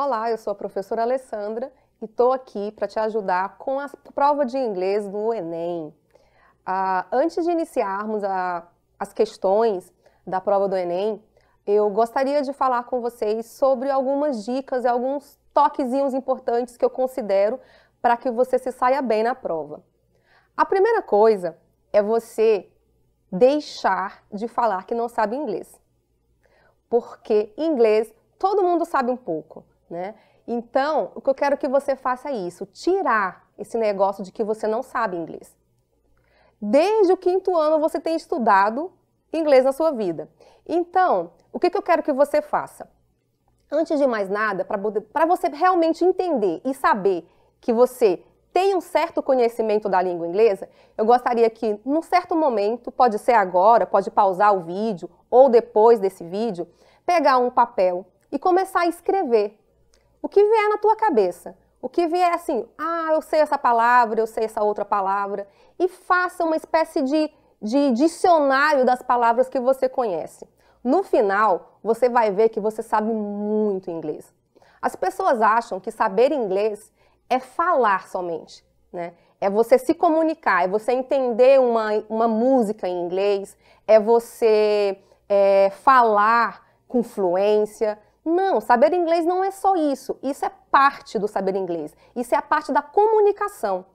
Olá, eu sou a professora Alessandra e estou aqui para te ajudar com a prova de inglês do Enem. Ah, antes de iniciarmos a, as questões da prova do Enem, eu gostaria de falar com vocês sobre algumas dicas e alguns toquezinhos importantes que eu considero para que você se saia bem na prova. A primeira coisa é você deixar de falar que não sabe inglês. Porque inglês todo mundo sabe um pouco né? Então, o que eu quero que você faça é isso, tirar esse negócio de que você não sabe inglês. Desde o quinto ano você tem estudado inglês na sua vida. Então, o que, que eu quero que você faça? Antes de mais nada, para você realmente entender e saber que você tem um certo conhecimento da língua inglesa, eu gostaria que, num certo momento, pode ser agora, pode pausar o vídeo ou depois desse vídeo, pegar um papel e começar a escrever o que vier na tua cabeça. O que vier assim, ah, eu sei essa palavra, eu sei essa outra palavra. E faça uma espécie de, de dicionário das palavras que você conhece. No final, você vai ver que você sabe muito inglês. As pessoas acham que saber inglês é falar somente, né? É você se comunicar, é você entender uma, uma música em inglês, é você é, falar com fluência, não, saber inglês não é só isso. Isso é parte do saber inglês. Isso é a parte da comunicação.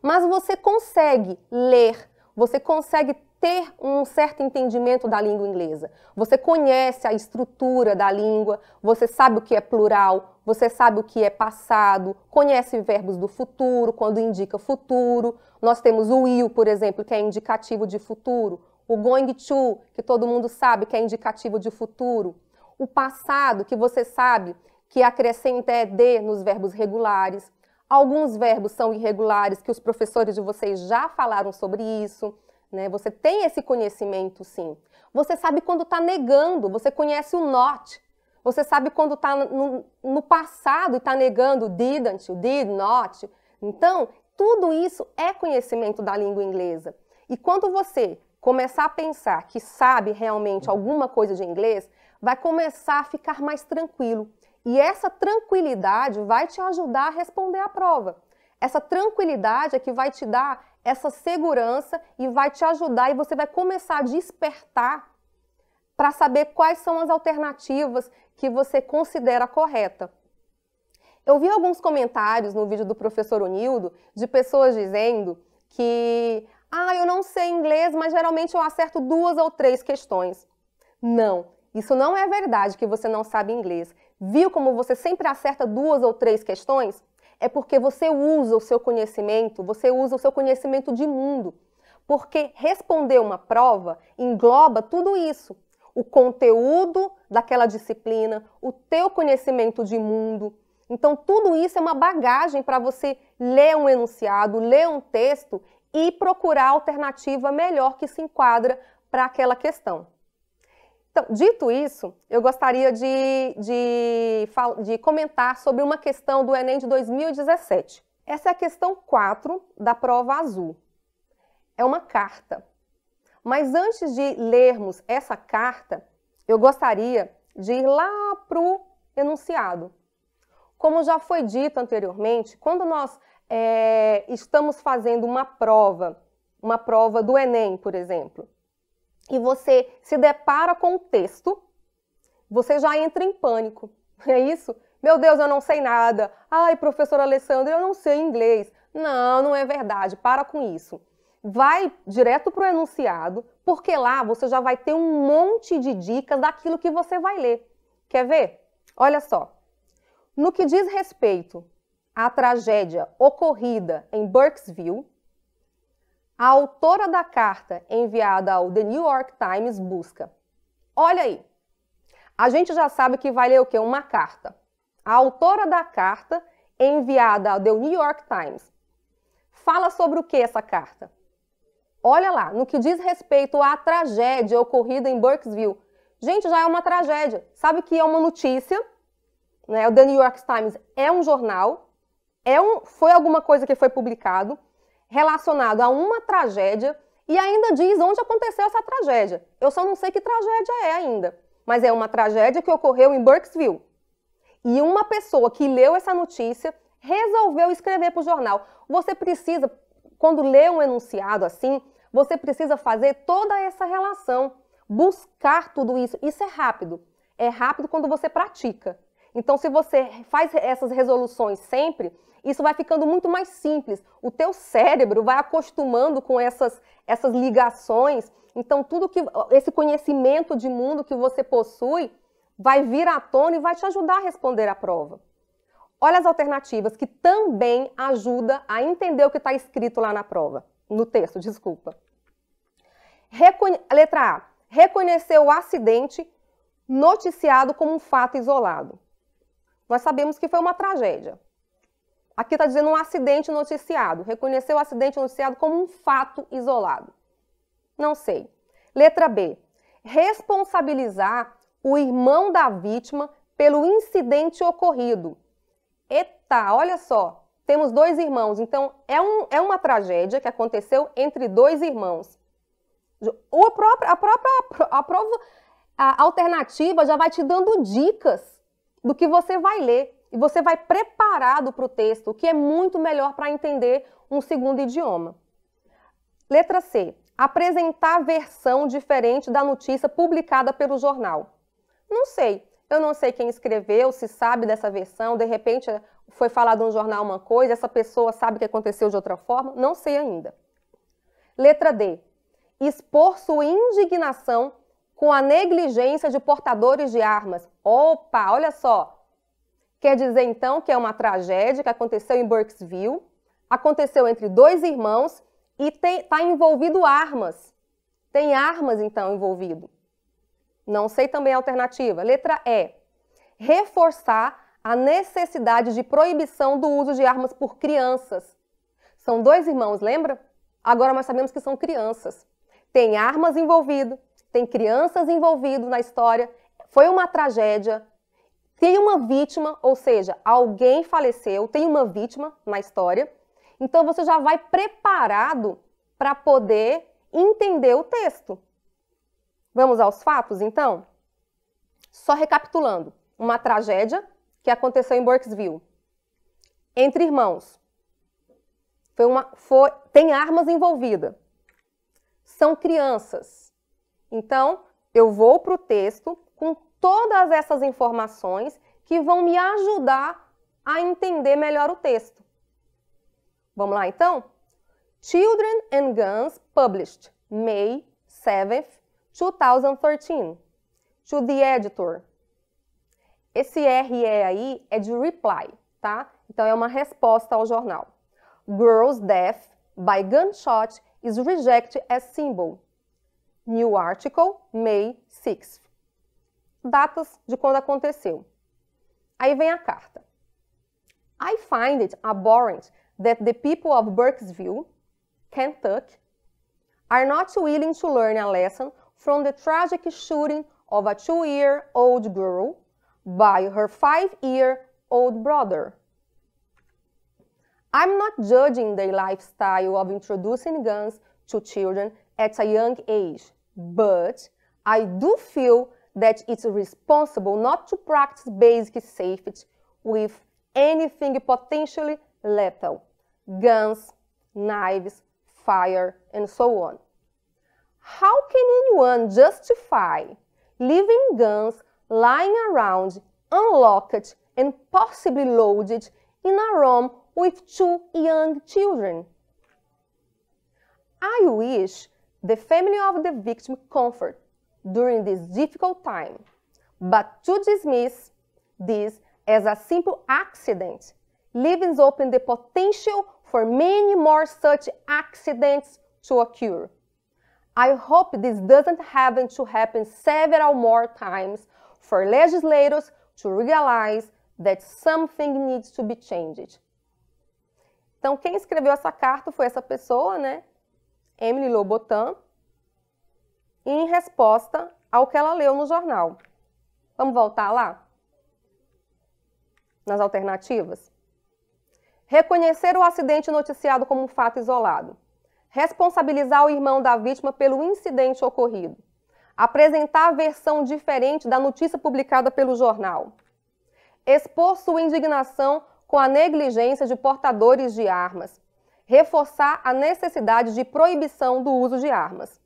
Mas você consegue ler, você consegue ter um certo entendimento da língua inglesa. Você conhece a estrutura da língua, você sabe o que é plural, você sabe o que é passado, conhece verbos do futuro, quando indica futuro. Nós temos o will, por exemplo, que é indicativo de futuro, o going to, que todo mundo sabe que é indicativo de futuro o passado, que você sabe que acrescenta é de nos verbos regulares. Alguns verbos são irregulares, que os professores de vocês já falaram sobre isso. Né? Você tem esse conhecimento, sim. Você sabe quando está negando, você conhece o not. Você sabe quando está no, no, passado e está negando didn't, did not. Então, tudo isso é conhecimento da língua inglesa. E quando você começar a pensar que sabe realmente uhum. alguma coisa de inglês, vai começar a ficar mais tranquilo. E essa tranquilidade vai te ajudar a responder à prova. Essa tranquilidade é que vai te dar essa segurança e vai te ajudar e você vai começar a despertar para saber quais são as alternativas que você considera correta. Eu vi alguns comentários no vídeo do professor Unildo de pessoas dizendo que ah, eu não sei inglês, mas geralmente eu acerto duas ou três questões. Não, isso não é verdade que você não sabe inglês. Viu como você sempre acerta duas ou três questões? É porque você usa o seu conhecimento, você usa o seu conhecimento de mundo. Porque responder uma prova engloba tudo isso. O conteúdo daquela disciplina, o teu conhecimento de mundo. Então, tudo isso é uma bagagem para você ler um enunciado, ler um texto e procurar a alternativa melhor que se enquadra para aquela questão. Então, dito isso, eu gostaria de, de, de, comentar sobre uma questão do Enem de 2017. Essa é a questão 4 da prova azul. É uma carta. Mas antes de lermos essa carta, eu gostaria de ir lá para o enunciado. Como já foi dito anteriormente, quando nós é, estamos fazendo uma prova, uma prova do Enem, por exemplo, e você se depara com o texto, você já entra em pânico, é isso? Meu Deus, eu não sei nada. Ai, professor Alessandro, eu não sei inglês. Não, não é verdade, para com isso. Vai direto para o enunciado, porque lá você já vai ter um monte de dicas daquilo que você vai ler. Quer ver? Olha só. No que diz respeito a tragédia ocorrida em Burkesville, a autora da carta enviada ao The New York Times busca: Olha aí, a gente já sabe que vai ler o que? Uma carta. A autora da carta enviada ao The New York Times fala sobre o que essa carta? Olha lá, no que diz respeito à tragédia ocorrida em Burkesville. Gente, já é uma tragédia. Sabe que é uma notícia, né? O The New York Times é um jornal, é um, foi alguma coisa que foi publicado relacionado a uma tragédia e ainda diz onde aconteceu essa tragédia. Eu só não sei que tragédia é ainda, mas é uma tragédia que ocorreu em Burkesville. E uma pessoa que leu essa notícia resolveu escrever para o jornal. Você precisa, quando lê um enunciado assim, você precisa fazer toda essa relação, buscar tudo isso. Isso é rápido. É rápido quando você pratica. Então, se você faz essas resoluções sempre, isso vai ficando muito mais simples. O teu cérebro vai acostumando com essas, essas ligações. Então, tudo que esse conhecimento de mundo que você possui vai vir à tona e vai te ajudar a responder a prova. Olha as alternativas que também ajuda a entender o que está escrito lá na prova, no texto, desculpa. Letra A. Reconhecer o acidente noticiado como um fato isolado. Nós sabemos que foi uma tragédia. Aqui está dizendo um acidente noticiado. Reconheceu o acidente noticiado como um fato isolado. Não sei. Letra B. Responsabilizar o irmão da vítima pelo incidente ocorrido. Eita, olha só. Temos dois irmãos. Então, é, um, é uma tragédia que aconteceu entre dois irmãos. O próprio, a própria a, prova, a alternativa já vai te dando dicas do que você vai ler e você vai preparado para o texto, o que é muito melhor para entender um segundo idioma. Letra C. Apresentar versão diferente da notícia publicada pelo jornal. Não sei. Eu não sei quem escreveu, se sabe dessa versão, de repente foi falado no jornal uma coisa, essa pessoa sabe que aconteceu de outra forma, não sei ainda. Letra D. Expor sua indignação com a negligência de portadores de armas Opa, olha só. Quer dizer então que é uma tragédia que aconteceu em Burksville, aconteceu entre dois irmãos e está envolvido armas. Tem armas então envolvido. Não sei também a alternativa. Letra E. Reforçar a necessidade de proibição do uso de armas por crianças. São dois irmãos, lembra? Agora nós sabemos que são crianças. Tem armas envolvido, tem crianças envolvido na história foi uma tragédia, tem uma vítima, ou seja, alguém faleceu, tem uma vítima na história. Então você já vai preparado para poder entender o texto. Vamos aos fatos, então? Só recapitulando: uma tragédia que aconteceu em Burkesville entre irmãos. Foi uma, foi, tem armas envolvidas. São crianças. Então, eu vou para o texto com todas essas informações que vão me ajudar a entender melhor o texto. Vamos lá então? Children and Guns published May 7, 2013. To the editor. Esse RE aí é de reply, tá? Então é uma resposta ao jornal. Girl's death by gunshot is rejected as symbol. New article, May 6th datas de quando aconteceu. Aí vem a carta. I find it abhorrent that the people of Burkesville, Kentucky, are not willing to learn a lesson from the tragic shooting of a two-year-old girl by her five-year-old brother. I'm not judging the lifestyle of introducing guns to children at a young age, but I do feel that it's responsible not to practice basic safety with anything potentially lethal, guns, knives, fire, and so on. How can anyone justify leaving guns lying around unlocked and possibly loaded in a room with two young children? I wish the family of the victim comfort during this difficult time, but to dismiss this as a simple accident leaves open the potential for many more such accidents to occur. I hope this doesn't happen to happen several more times for legislators to realize that something needs to be changed. Então, quem escreveu essa carta foi essa pessoa, né? Emily Lobotan, em resposta ao que ela leu no jornal. Vamos voltar lá? Nas alternativas? Reconhecer o acidente noticiado como um fato isolado. Responsabilizar o irmão da vítima pelo incidente ocorrido. Apresentar a versão diferente da notícia publicada pelo jornal. Expor sua indignação com a negligência de portadores de armas. Reforçar a necessidade de proibição do uso de armas.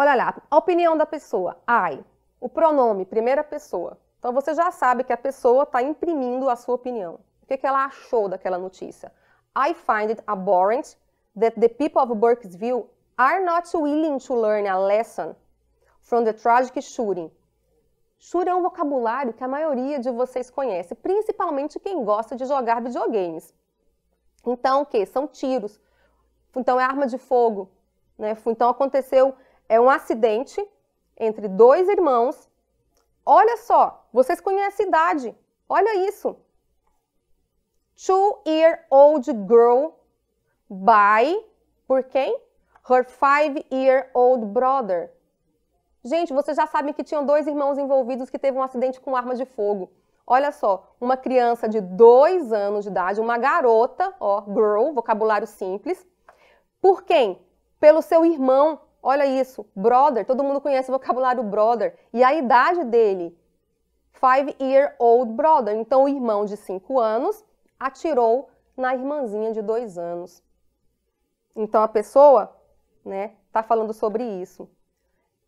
Olha lá, a opinião da pessoa. I, o pronome, primeira pessoa. Então você já sabe que a pessoa está imprimindo a sua opinião. O que, que ela achou daquela notícia? I find it abhorrent that the people of Burkesville are not willing to learn a lesson from the tragic shooting. Shooting é um vocabulário que a maioria de vocês conhece, principalmente quem gosta de jogar videogames. Então, o que? São tiros. Então, é arma de fogo. Né? Então, aconteceu é um acidente entre dois irmãos. Olha só, vocês conhecem a idade. Olha isso. Two-year-old girl by, por quem? Her five-year-old brother. Gente, vocês já sabem que tinham dois irmãos envolvidos que teve um acidente com arma de fogo. Olha só, uma criança de dois anos de idade, uma garota, ó, girl, vocabulário simples, por quem? Pelo seu irmão. Olha isso, brother, todo mundo conhece o vocabulário brother. E a idade dele, five year old brother. Então o irmão de cinco anos atirou na irmãzinha de dois anos. Então a pessoa, né, tá falando sobre isso.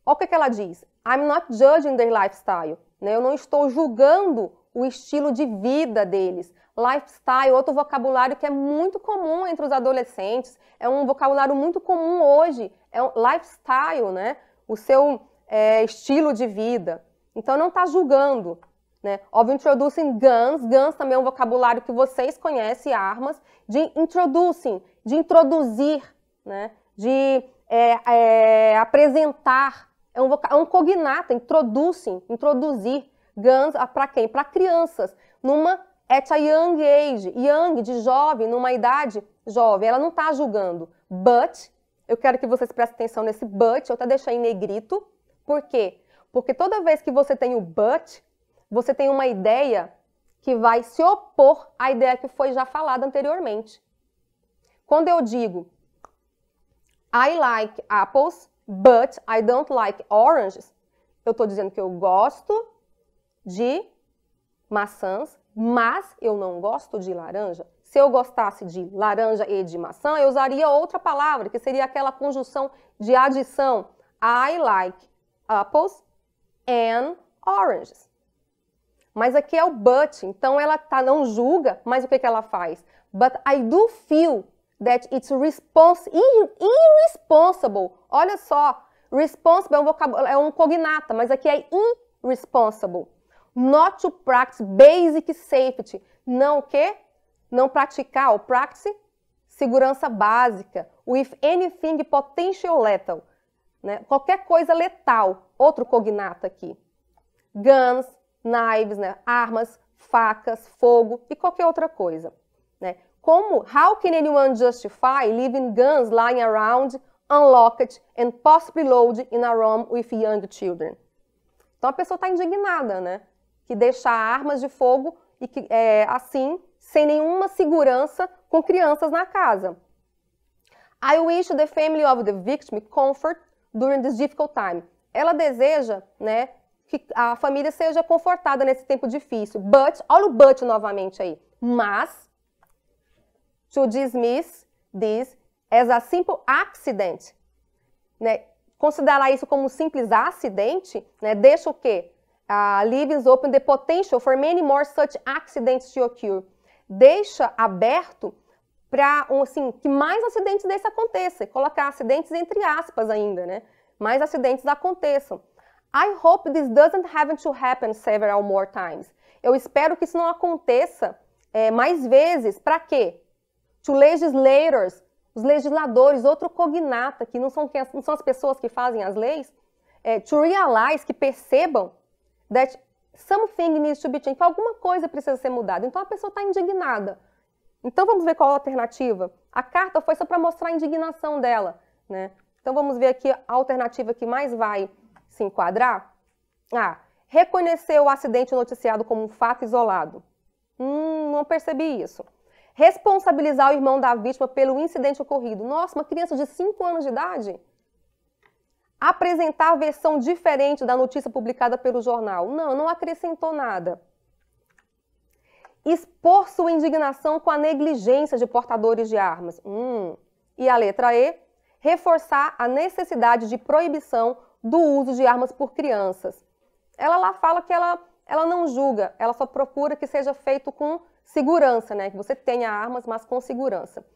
Olha o que, que ela diz: I'm not judging their lifestyle. Né? Eu não estou julgando o estilo de vida deles lifestyle, outro vocabulário que é muito comum entre os adolescentes, é um vocabulário muito comum hoje, é lifestyle, né? O seu é, estilo de vida. Então não está julgando. Né? Of introducing guns, guns também é um vocabulário que vocês conhecem, armas, de introducing, de introduzir, né? de é, é, apresentar, é um, é um cognato, introducing, introduzir guns para quem? Para crianças, numa é at a young age, young, de jovem, numa idade jovem. Ela não está julgando. But, eu quero que vocês prestem atenção nesse but, eu até deixei em negrito. Por quê? Porque toda vez que você tem o but, você tem uma ideia que vai se opor à ideia que foi já falada anteriormente. Quando eu digo I like apples, but I don't like oranges, eu estou dizendo que eu gosto de maçãs, mas eu não gosto de laranja. Se eu gostasse de laranja e de maçã, eu usaria outra palavra, que seria aquela conjunção de adição. I like apples and oranges. Mas aqui é o but, então ela tá, não julga, mas o que, que ela faz? But I do feel that it's respons irresponsible. Olha só, responsible é um, é um cognata, mas aqui é irresponsible. Not to practice basic safety. Não o quê? Não praticar, o practice, segurança básica. With anything potential lethal. Né? Qualquer coisa letal. Outro cognato aqui. Guns, knives, né? armas, facas, fogo e qualquer outra coisa. Né? Como, how can anyone justify leaving guns lying around unlocked and possibly loaded in a room with young children? Então a pessoa está indignada, né? que deixa armas de fogo e que, é, assim, sem nenhuma segurança com crianças na casa. I wish the family of the victim comfort during this difficult time. Ela deseja, né, que a família seja confortada nesse tempo difícil. But, olha o but novamente aí. Mas, to dismiss this as a simple accident, né, considerar isso como um simples acidente, né, deixa o quê? uh, leaves open the potential for many more such accidents to occur. Deixa aberto para um, assim, que mais acidentes desse aconteça, colocar acidentes entre aspas ainda, né? Mais acidentes aconteçam. I hope this doesn't have to happen several more times. Eu espero que isso não aconteça é, mais vezes. Para quê? To legislators, os legisladores, outro cognata, que não são, não são as pessoas que fazem as leis, é, to realize, que percebam that something needs to be changed. Alguma coisa precisa ser mudada. Então a pessoa está indignada. Então vamos ver qual a alternativa. A carta foi só para mostrar a indignação dela, né? Então vamos ver aqui a alternativa que mais vai se enquadrar. Ah, reconhecer o acidente noticiado como um fato isolado. Hum, não percebi isso. Responsabilizar o irmão da vítima pelo incidente ocorrido. Nossa, uma criança de 5 anos de idade? apresentar a versão diferente da notícia publicada pelo jornal. Não, não acrescentou nada. Expor sua indignação com a negligência de portadores de armas. Hum. E a letra E, reforçar a necessidade de proibição do uso de armas por crianças. Ela lá fala que ela, ela não julga, ela só procura que seja feito com segurança, né? Que você tenha armas, mas com segurança.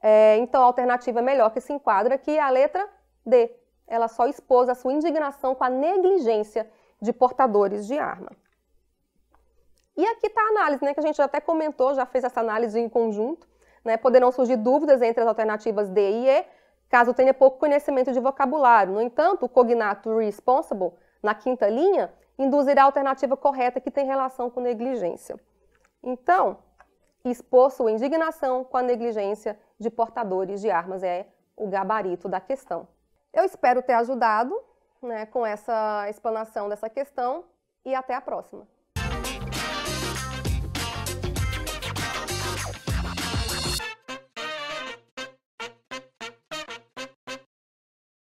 É, então, a alternativa é melhor que se enquadra aqui é a letra D, ela só expôs a sua indignação com a negligência de portadores de arma. E aqui está a análise, né, que a gente já até comentou, já fez essa análise em conjunto. Né, poderão surgir dúvidas entre as alternativas D e E, caso tenha pouco conhecimento de vocabulário. No entanto, o cognato responsible, na quinta linha, induzirá a alternativa correta que tem relação com negligência. Então, expor sua indignação com a negligência de portadores de armas é o gabarito da questão. Eu espero ter ajudado né, com essa explanação dessa questão e até a próxima.